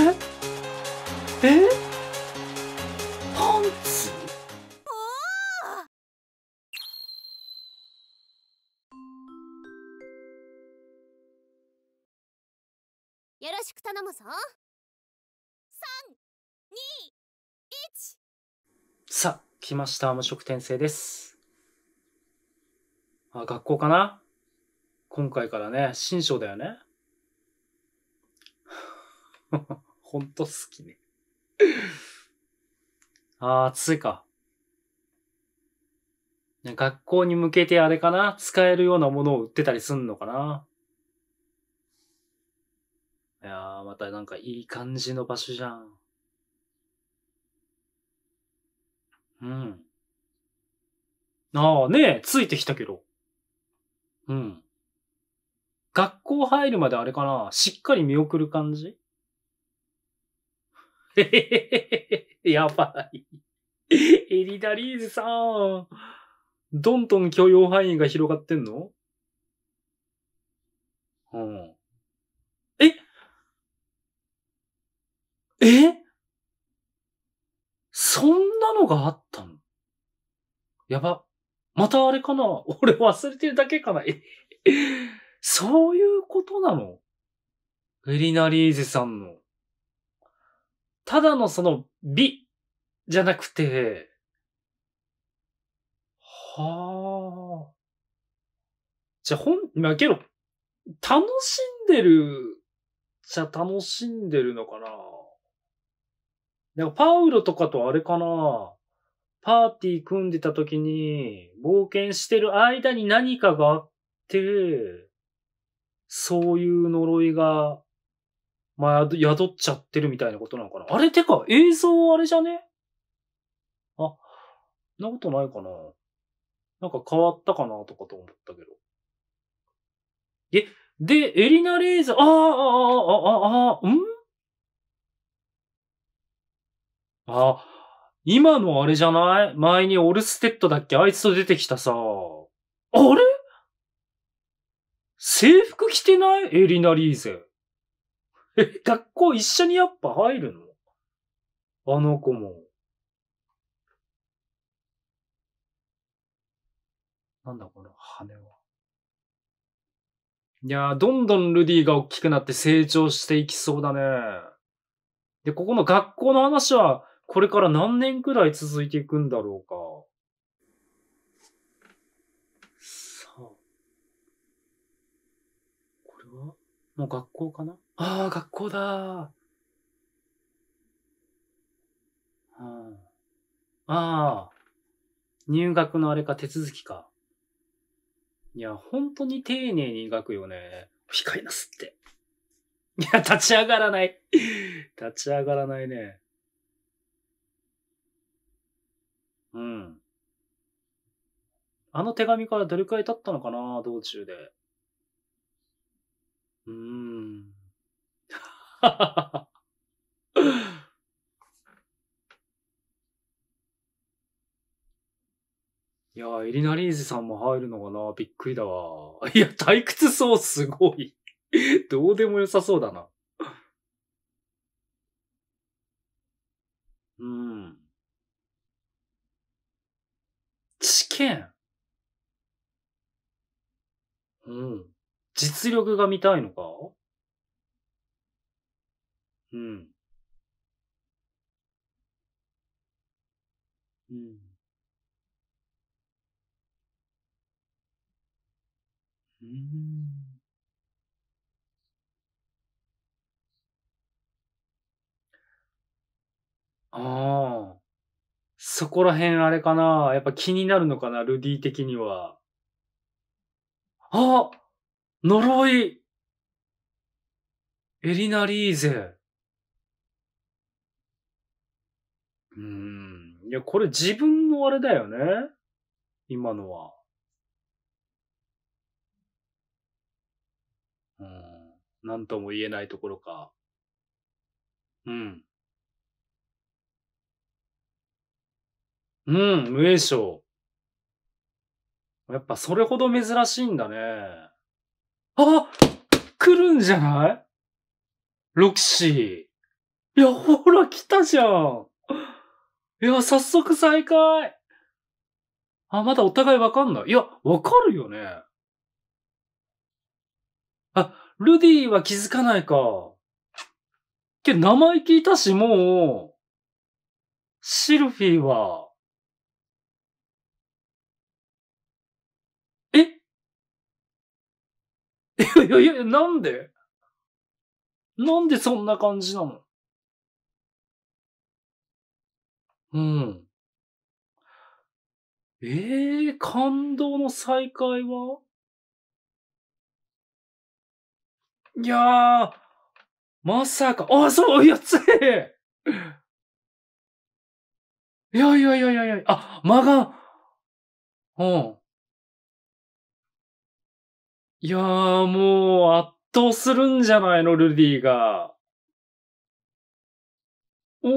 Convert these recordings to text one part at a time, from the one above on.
ええパンツよろしく頼むぞ三二一。さあ来ました無職転生ですあ学校かな今回からね新章だよね Ha ha. ほんと好きね。あー、暑いか。学校に向けてあれかな使えるようなものを売ってたりすんのかないやー、またなんかいい感じの場所じゃん。うん。ああ、ねえ、ついてきたけど。うん。学校入るまであれかなしっかり見送る感じ やばい。エリダリーズさん。どんどん許容範囲が広がってんのうん。ええそんなのがあったのやば。またあれかな俺忘れてるだけかなえ、そういうことなのエリナリーゼさんの。ただのその美じゃなくて、はあ。じゃあん、まけど、楽しんでるじゃ楽しんでるのかな。なんかパウロとかとあれかな。パーティー組んでた時に、冒険してる間に何かがあって、そういう呪いがまあ、宿っちゃってるみたいなことなのかな。あれてか、映像あれじゃねあ、そんなことないかな。なんか変わったかなとかと思ったけど。え、で、エリナ・レーザー、ああ、ああ、ああ、ああ、んあ、今のあれじゃない前にオルステッドだっけあいつと出てきたさ。あれ制服着てないエリナ・リーゼ。え、学校一緒にやっぱ入るのあの子も。なんだこの羽は。いやー、どんどんルディが大きくなって成長していきそうだね。で、ここの学校の話は、これから何年くらい続いていくんだろうか。さあ。これはもう学校かなああ、学校だー。あああ、入学のあれか、手続きか。いや、本当に丁寧に描くよね。控えなすって。いや、立ち上がらない。立ち上がらないね。うん。あの手紙からどれくらい経ったのかな、道中で。うーん。いやー、エリナリーズさんも入るのかなびっくりだわ。いや、退屈そう、すごい。どうでも良さそうだな。うん。試験うん。実力が見たいのかうん。うん。うーん。ああ。そこら辺あれかな、やっぱ気になるのかな、ルディ的には。あ！呪いエリナリーゼ。うん。いや、これ自分のあれだよね。今のは。うん。なんとも言えないところか。うん。うん、無影賞。やっぱそれほど珍しいんだね。あ来るんじゃないロキシー。いや、ほら、来たじゃん。いや、早速再開あ、まだお互いわかんない。いや、わかるよね。あ、ルディは気づかないか。け名前聞いたし、もう、シルフィーは、え いやいやいや、なんでなんでそんな感じなのうん。ええ感動の再会はいやー、まさか、あ、そう、いや、つえいやいやいやいやいや、あ、間が、うん。いやー、もう、圧倒するんじゃないの、ルディが。お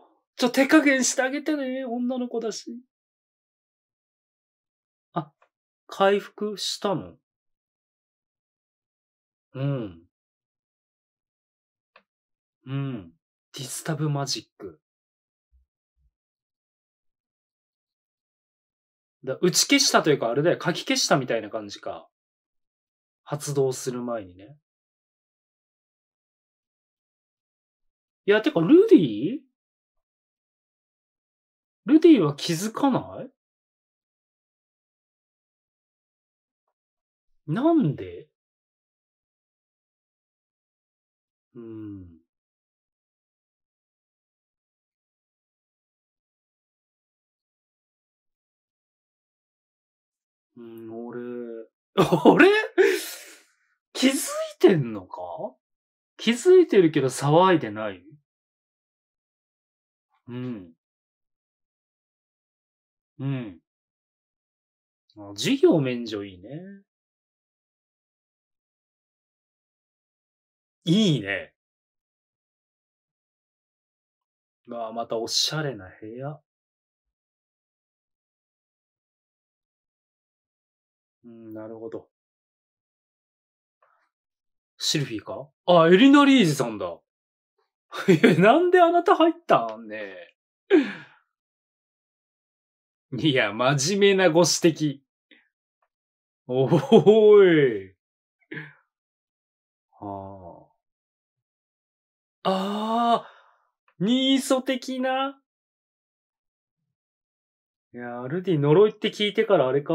ーちょ、手加減してあげてね、女の子だし。あ、回復したのうん。うん。ディスタブマジック。だ打ち消したというか、あれだよ、書き消したみたいな感じか。発動する前にね。いや、てか、ルディルディは気づかないなんでうん。うん、俺、俺気づいてんのか気づいてるけど騒いでないうん。うん。あ、事業免除いいね。いいね。わあ、またおしゃれな部屋。うん、なるほど。シルフィーかあ、エリナリージさんだ。えなんであなた入ったんねいや、真面目なご指摘。おーい。はあ。ああ、ニーソ的ないや、アルディ呪いって聞いてからあれか。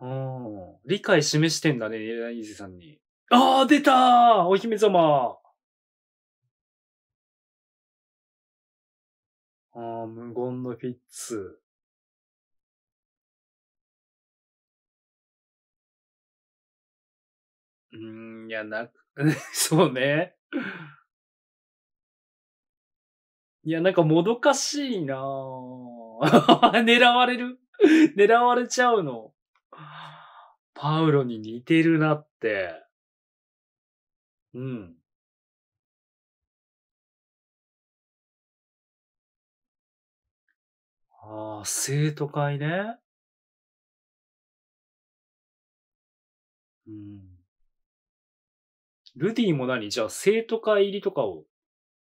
うん。理解示してんだね、エライーゼさんに。ああ、出たーお姫様ああ、無言のフィッツ。うーん、いや、な そうね。いや、なんかもどかしいなぁ。狙われる 狙われちゃうの。パウロに似てるなって。うん。ああ、生徒会ね。うん。ルディも何じゃあ生徒会入りとかを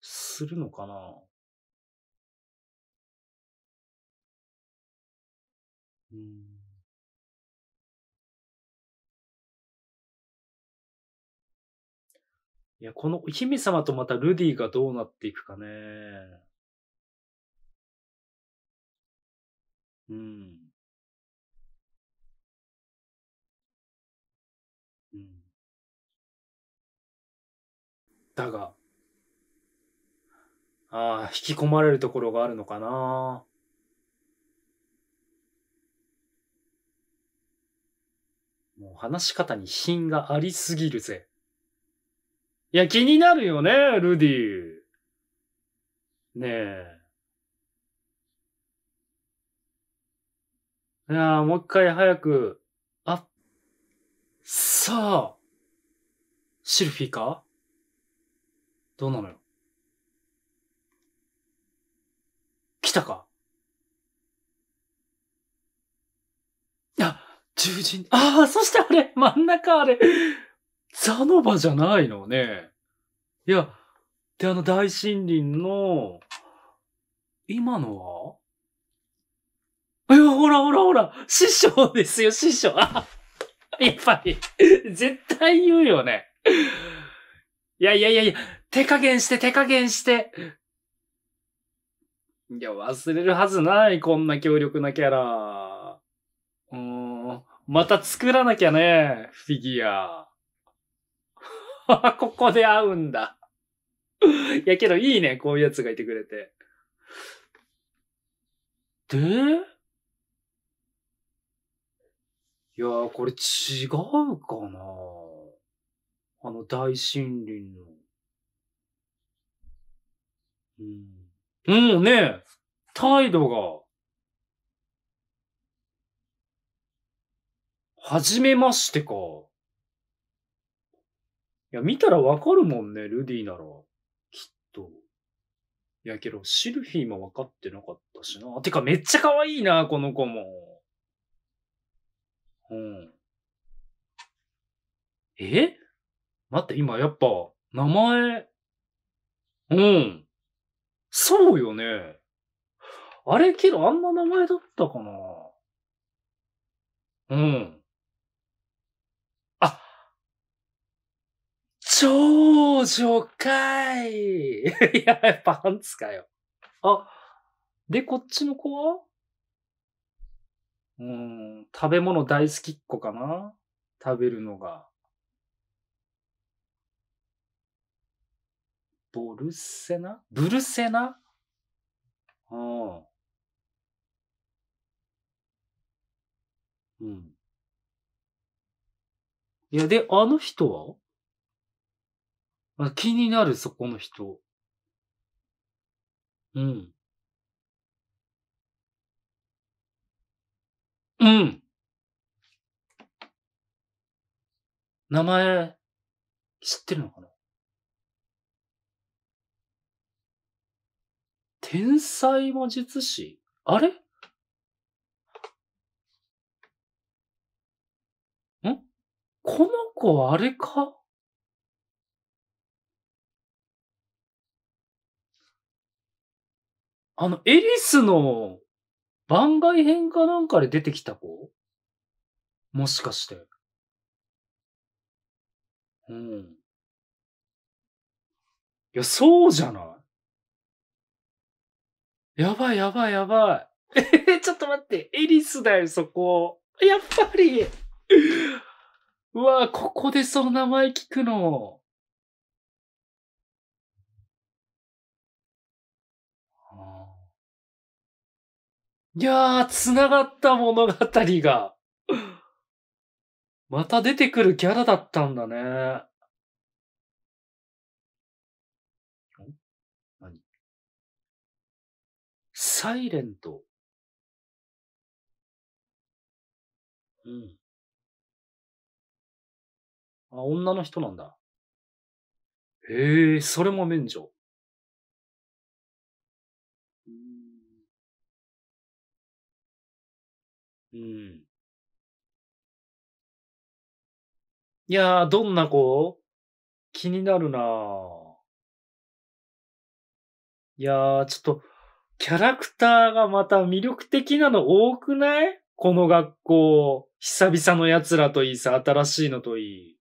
するのかなうん。いや、このお姫様とまたルディがどうなっていくかね。うん。うん。だがああ、引き込まれるところがあるのかな。もう話し方に品がありすぎるぜ。いや、気になるよね、ルディ。ねえ。いやもう一回早く、あ、さあ、シルフィーかどうなのよ。来たかあ、獣人、ああ、そしてあれ、真ん中あれ、ザノバじゃないのね。いや、で、あの大森林の、今のはほらほらほら、師匠ですよ、師匠。やっぱり、絶対言うよね。いやいやいやいや、手加減して、手加減して。いや、忘れるはずない、こんな強力なキャラ。うん、また作らなきゃね、フィギュア。ここで会うんだ。いやけどいいね、こういうやつがいてくれて。でいやー、これ違うかなあの大森林の。うん。うんね、態度が、はじめましてか。いや、見たらわかるもんね、ルディなら。きっと。いやけど、シルフィーもわかってなかったしな。てか、めっちゃ可愛いな、この子も。うん。え待って、今やっぱ、名前、うん。そうよね。あれ、けどあんな名前だったかな。うん。あ、長女かい。いや、やっぱパンツかよ。あ、で、こっちの子はうん、食べ物大好きっ子かな食べるのが。ボルセナブルセナうん。うん。いや、で、あの人は気になる、そこの人。うん。うん。名前、知ってるのかな天才魔術師あれんこの子あれかあの、エリスの番外編かなんかで出てきた子もしかして。うん。いや、そうじゃないやばいやばいやばい。えちょっと待って。エリスだよ、そこ。やっぱり。うわここでその名前聞くの。いやー、繋がった物語が。また出てくるキャラだったんだね。何サイレント。うん。あ、女の人なんだ。へえ、それも免除。うん。いやー、どんな子気になるなーいやー、ちょっと、キャラクターがまた魅力的なの多くないこの学校。久々の奴らといいさ、新しいのといい。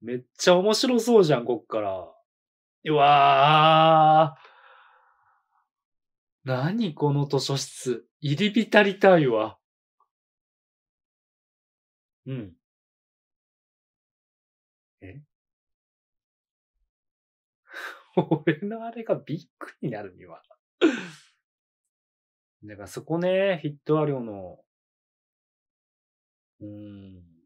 めっちゃ面白そうじゃん、こっから。うわー。何この図書室。入り浸りたいわ。うん。え 俺のあれがびっくりになるにはだからそこね、ヒットアリオの、うん。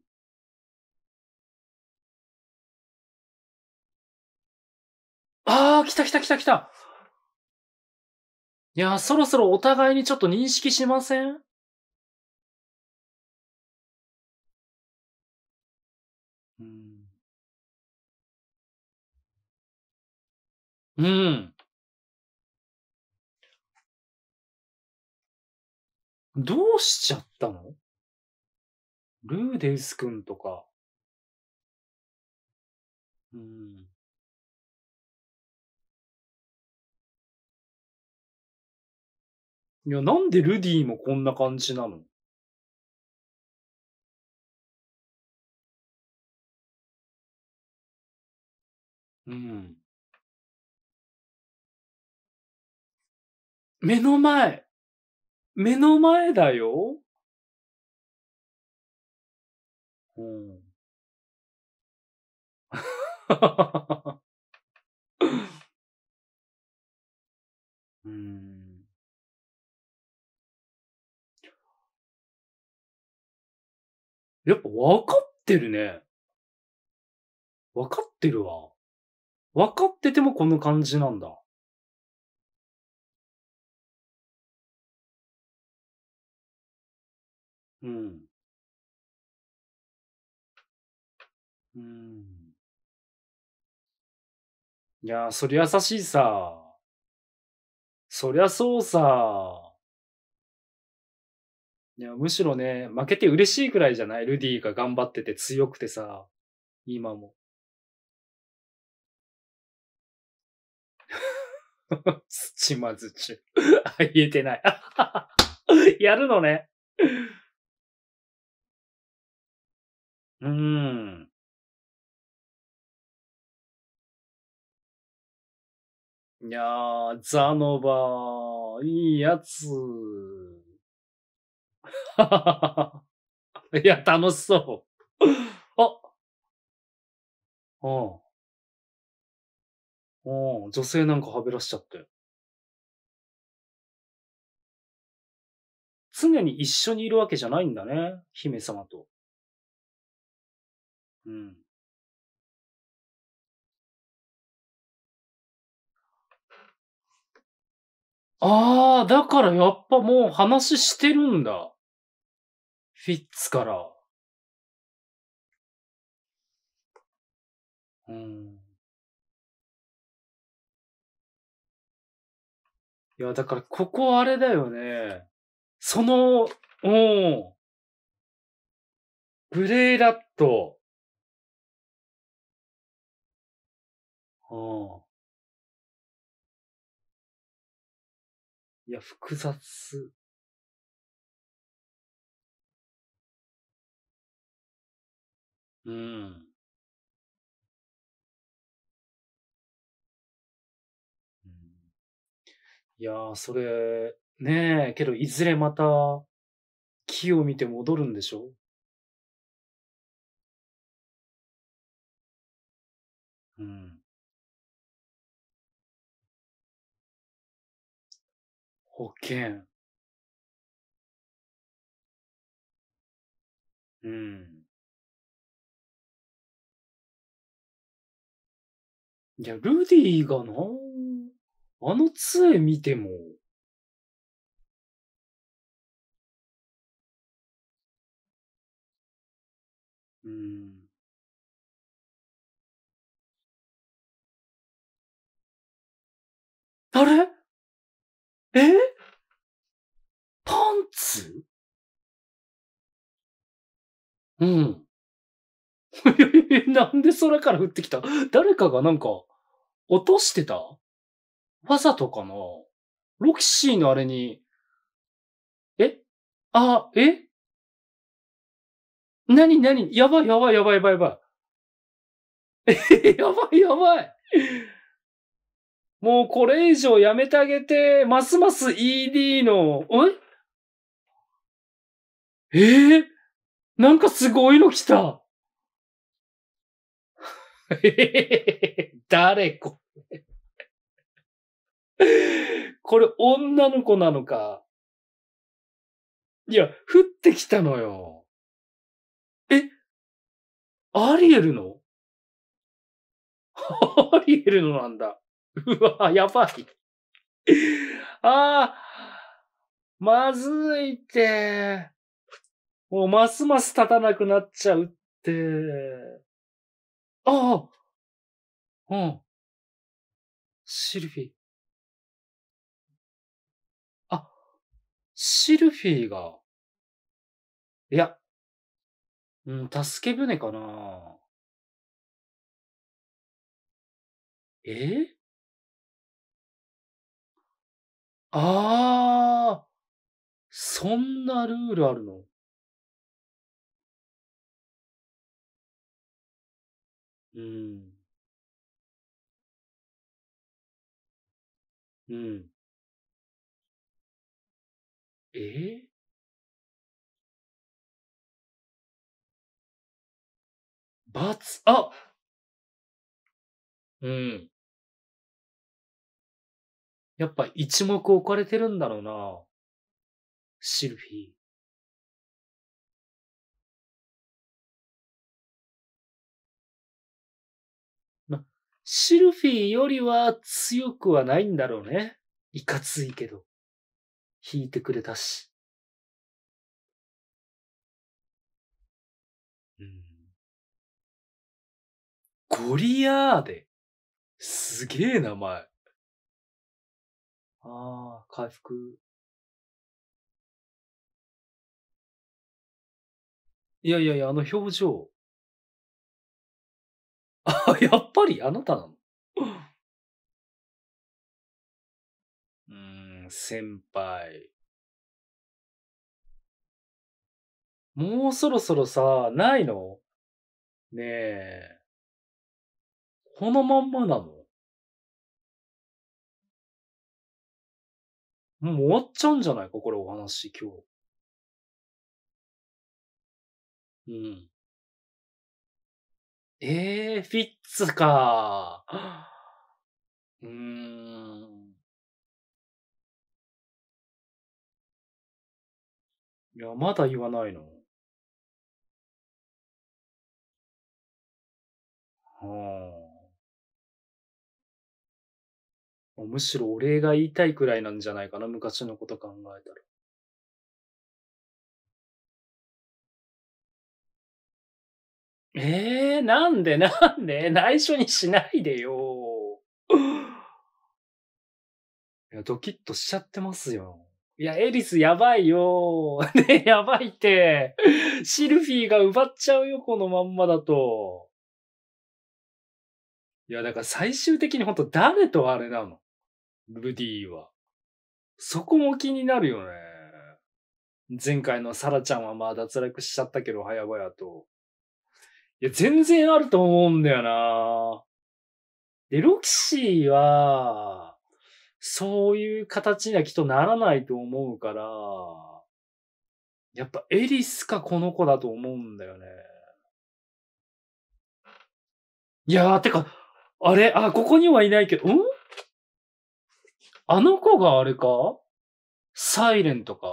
ああ、来た来た来た来たいや、そろそろお互いにちょっと認識しませんうん。うん。どうしちゃったのルーデウス君とか。うん。いや、なんでルディもこんな感じなのうん。目の前。目の前だよ。うん。う んやっぱ分かってるね。分かってるわ。分かっててもこの感じなんだ。うん。うん。いやー、そりゃ優しいさ。そりゃそうさ。いや、むしろね、負けて嬉しいくらいじゃないルディが頑張ってて強くてさ、今も。す ちまずちあ、言えてない。やるのね。うーん。いやー、ザノバー、いいやつ。いや、楽しそう。あうん。うん。女性なんかはべらしちゃって。常に一緒にいるわけじゃないんだね。姫様と。うん。ああ、だからやっぱもう話してるんだ。フィッツから。うん。いや、だから、ここあれだよね。その、うん。グレイラット。うん。いや、複雑。うん。うん。いや、それ、ね、えけどいずれまた、木を見て戻るんでしょ？うん。保険。うん。いや、ルディがな、あの杖見ても、うん。あれえパンツうん。なんで空から降ってきた誰かがなんか、落としてたわざとかなロキシーのあれに、えあ、えなになにやばいやばいやばいやばいやばい。え やばいやばい。もうこれ以上やめてあげて、ますます ED の、ええー、なんかすごいの来た。え 誰こ これ女の子なのか。いや、降ってきたのよ。えアリエルの アリエルのなんだ。うわ、やばい。ああ、まずいって。もうますます立たなくなっちゃうって。ああ、うん。シルフィー。あ、シルフィーが、いや、うん、助け船かなえああ、そんなルールあるのうん。うん。ええバツ、あうん。やっぱ一目置かれてるんだろうな。シルフィー。シルフィーよりは強くはないんだろうね。いかついけど。弾いてくれたし。うん、ゴリアーデ。すげえ名前。ああ、回復。いやいやいや、あの表情。あ、やっぱりあなたなの うーん、先輩。もうそろそろさ、ないのねえ。このまんまなのもう終わっちゃうんじゃないかこれお話、今日。うん。ええー、フィッツか。うーん。いや、まだ言わないのはあ。むしろお礼が言いたいくらいなんじゃないかな、昔のこと考えたら。ええー、なんでなんで 内緒にしないでよ。いや、ドキッとしちゃってますよ。いや、エリスやばいよ。ね、やばいって。シルフィーが奪っちゃうよ、このまんまだと。いや、だから最終的にほんと誰とあれなのルディは。そこも気になるよね。前回のサラちゃんはまあ脱落しちゃったけど、早々と。いや、全然あると思うんだよなで、ロキシーは、そういう形にはきっとならないと思うから、やっぱエリスかこの子だと思うんだよね。いやー、てか、あれあ、ここにはいないけど、んあの子があれかサイレンとか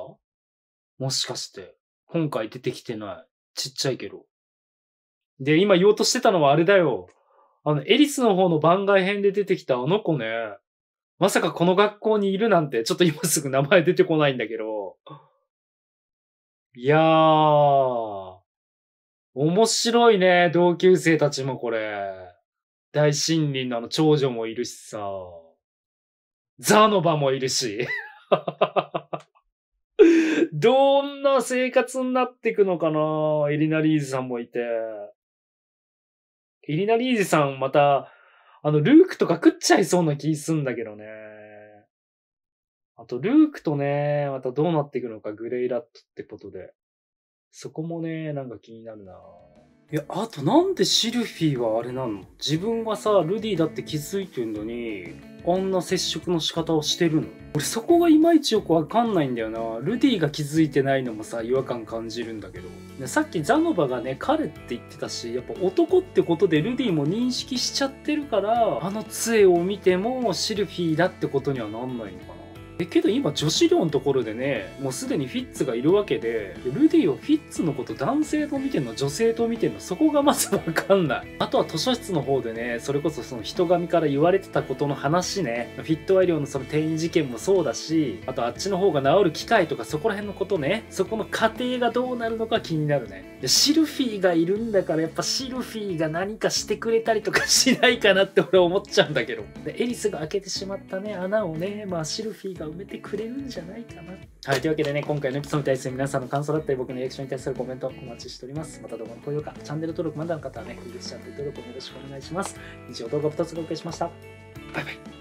もしかして、今回出てきてない。ちっちゃいけど。で、今言おうとしてたのはあれだよ。あの、エリスの方の番外編で出てきたあの子ね。まさかこの学校にいるなんて、ちょっと今すぐ名前出てこないんだけど。いやー。面白いね、同級生たちもこれ。大森林のあの長女もいるしさ。ザノバもいるし。どんな生活になっていくのかなエリナリーズさんもいて。イリナリージさんまた、あの、ルークとか食っちゃいそうな気すんだけどね。あと、ルークとね、またどうなっていくのか、グレイラットってことで。そこもね、なんか気になるなぁ。いや、あとなんでシルフィーはあれなの自分はさ、ルディだって気づいてんのに、あんな接触の仕方をしてるの俺そこがいまいちよくわかんないんだよな。ルディが気づいてないのもさ、違和感感じるんだけど。さっきザノバがね、彼って言ってたし、やっぱ男ってことでルディも認識しちゃってるから、あの杖を見てもシルフィーだってことにはなんないのかな。えけど今女子寮のところでねもうすでにフィッツがいるわけでルディをフィッツのこと男性と見てんの女性と見てんのそこがまず分かんないあとは図書室の方でねそれこそその人神から言われてたことの話ねフィットアイ寮のその転移事件もそうだしあとあっちの方が治る機会とかそこら辺のことねそこの過程がどうなるのか気になるねでシルフィーがいるんだからやっぱシルフィーが何かしてくれたりとかしないかなって俺思っちゃうんだけどでエリスが開けてしまったね穴をねまあシルフィーが埋めてくれるんじゃないかな。はい、というわけでね、今回のエピソードに対する皆さんの感想だったり、僕のリアクションに対するコメントお待ちしております。また動画の高評価、チャンネル登録まだの方はね、ぜひチャンネル登録もよろしくお願いします。以上、動画2つお送りしました。バイバイ。